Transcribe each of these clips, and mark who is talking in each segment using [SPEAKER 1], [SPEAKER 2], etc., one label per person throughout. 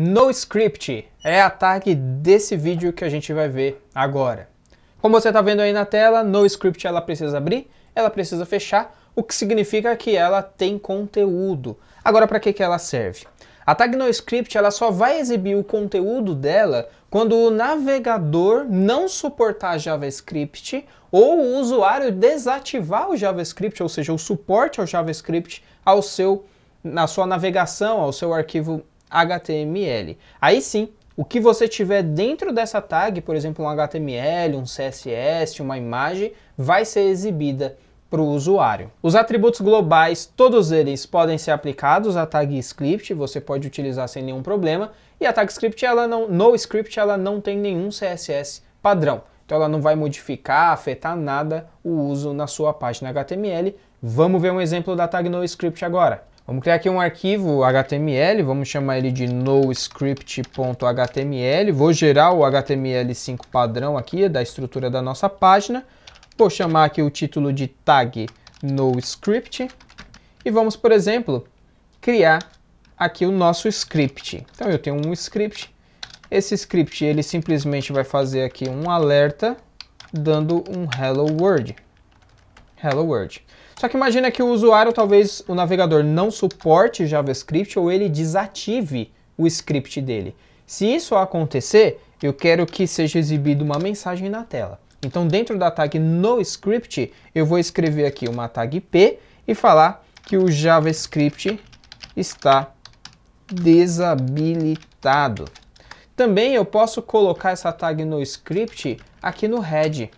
[SPEAKER 1] No Script é a tag desse vídeo que a gente vai ver agora. Como você está vendo aí na tela, No Script ela precisa abrir, ela precisa fechar, o que significa que ela tem conteúdo. Agora, para que, que ela serve? A tag no script ela só vai exibir o conteúdo dela quando o navegador não suportar JavaScript ou o usuário desativar o JavaScript, ou seja, o suporte ao JavaScript ao seu, na sua navegação, ao seu arquivo HTML. Aí sim, o que você tiver dentro dessa tag, por exemplo, um HTML, um CSS, uma imagem, vai ser exibida para o usuário. Os atributos globais, todos eles podem ser aplicados à tag script, você pode utilizar sem nenhum problema, e a tag script, ela não, no script, ela não tem nenhum CSS padrão. Então ela não vai modificar, afetar nada o uso na sua página HTML. Vamos ver um exemplo da tag no script agora. Vamos criar aqui um arquivo HTML, vamos chamar ele de noscript.html. Vou gerar o HTML5 padrão aqui é da estrutura da nossa página. Vou chamar aqui o título de tag noscript. E vamos, por exemplo, criar aqui o nosso script. Então eu tenho um script. Esse script ele simplesmente vai fazer aqui um alerta dando um hello world. Hello world. Só que imagina que o usuário, talvez o navegador não suporte JavaScript ou ele desative o script dele. Se isso acontecer, eu quero que seja exibida uma mensagem na tela. Então dentro da tag no script, eu vou escrever aqui uma tag p e falar que o JavaScript está desabilitado. Também eu posso colocar essa tag no script aqui no head.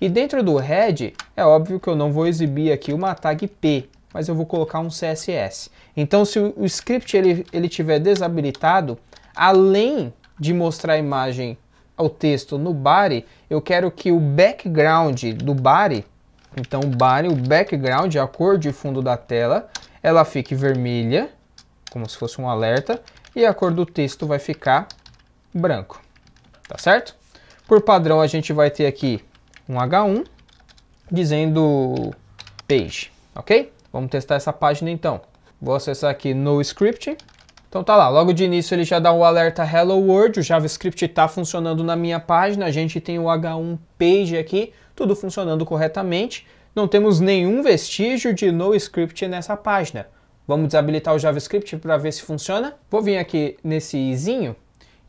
[SPEAKER 1] E dentro do head, é óbvio que eu não vou exibir aqui uma tag P, mas eu vou colocar um CSS. Então se o script ele, ele tiver desabilitado, além de mostrar a imagem ao texto no body, eu quero que o background do body, então o body, o background, a cor de fundo da tela, ela fique vermelha, como se fosse um alerta, e a cor do texto vai ficar branco, tá certo? Por padrão a gente vai ter aqui um H1 dizendo page, ok? Vamos testar essa página então. Vou acessar aqui no script. Então tá lá, logo de início ele já dá o alerta Hello World, o JavaScript está funcionando na minha página, a gente tem o H1 page aqui, tudo funcionando corretamente. Não temos nenhum vestígio de no script nessa página. Vamos desabilitar o JavaScript para ver se funciona. Funciona. Vou vir aqui nesse izinho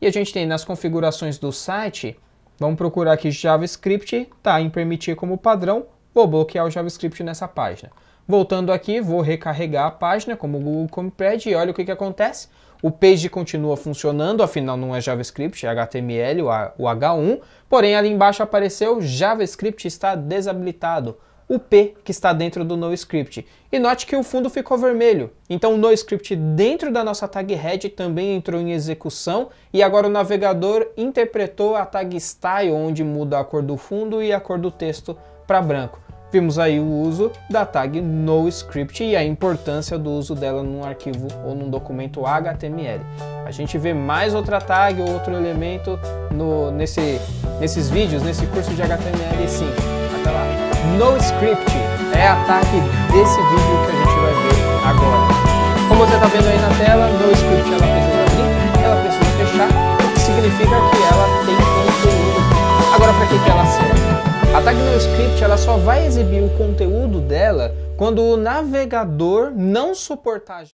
[SPEAKER 1] e a gente tem nas configurações do site Vamos procurar aqui JavaScript, tá em permitir como padrão, vou bloquear o JavaScript nessa página. Voltando aqui, vou recarregar a página como o Google Chrome e olha o que, que acontece. O page continua funcionando, afinal não é JavaScript, é HTML, o H1, porém ali embaixo apareceu JavaScript está desabilitado o P que está dentro do NoScript. E note que o fundo ficou vermelho. Então o NoScript dentro da nossa tag head também entrou em execução e agora o navegador interpretou a tag style, onde muda a cor do fundo e a cor do texto para branco. Vimos aí o uso da tag NoScript e a importância do uso dela num arquivo ou num documento HTML. A gente vê mais outra tag ou outro elemento no, nesse, nesses vídeos, nesse curso de html sim. Até lá! no script. É a tag desse vídeo que a gente vai ver agora. Como você está vendo aí na tela, no script ela precisa abrir, ela precisa fechar, o que significa que ela tem conteúdo. Agora, para que, que ela serve? A tag no script ela só vai exibir o conteúdo dela quando o navegador não suportar